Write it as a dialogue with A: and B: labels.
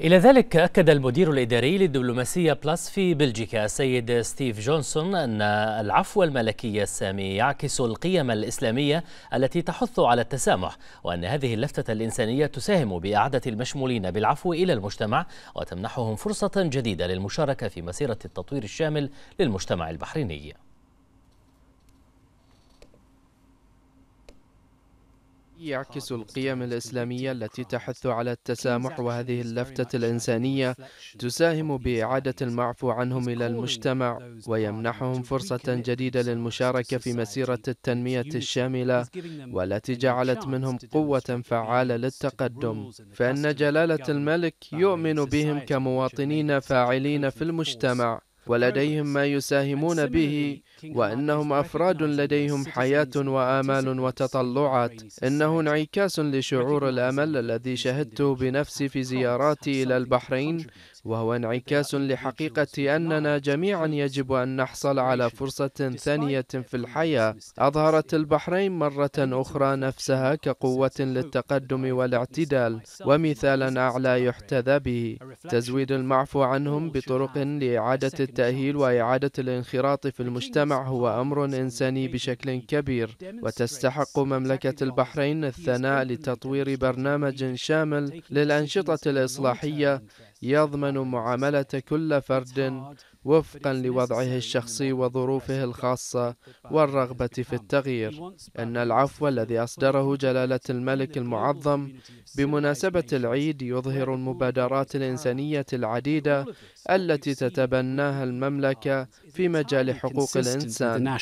A: إلى ذلك أكد المدير الإداري للدبلوماسية بلس في بلجيكا السيد ستيف جونسون أن العفو الملكي السامي يعكس القيم الإسلامية التي تحث على التسامح وأن هذه اللفتة الإنسانية تساهم بإعادة المشمولين بالعفو إلى المجتمع وتمنحهم فرصة جديدة للمشاركة في مسيرة التطوير الشامل للمجتمع البحريني
B: يعكس القيم الإسلامية التي تحث على التسامح وهذه اللفتة الإنسانية تساهم بإعادة المعفو عنهم إلى المجتمع ويمنحهم فرصة جديدة للمشاركة في مسيرة التنمية الشاملة والتي جعلت منهم قوة فعالة للتقدم فإن جلالة الملك يؤمن بهم كمواطنين فاعلين في المجتمع ولديهم ما يساهمون به وانهم افراد لديهم حياه وامال وتطلعات انه انعكاس لشعور الامل الذي شهدته بنفسي في زياراتي الى البحرين وهو انعكاس لحقيقه اننا جميعا يجب ان نحصل على فرصه ثانيه في الحياه اظهرت البحرين مره اخرى نفسها كقوه للتقدم والاعتدال ومثالا اعلى يحتذى به تزويد المعفو عنهم بطرق لاعاده التأهيل وإعادة الانخراط في المجتمع هو أمر إنساني بشكل كبير وتستحق مملكة البحرين الثناء لتطوير برنامج شامل للأنشطة الإصلاحية يضمن معاملة كل فرد وفقا لوضعه الشخصي وظروفه الخاصة والرغبة في التغيير إن العفو الذي أصدره جلالة الملك المعظم بمناسبة العيد يظهر المبادرات الإنسانية العديدة التي تتبناها المملكة في مجال حقوق الإنسان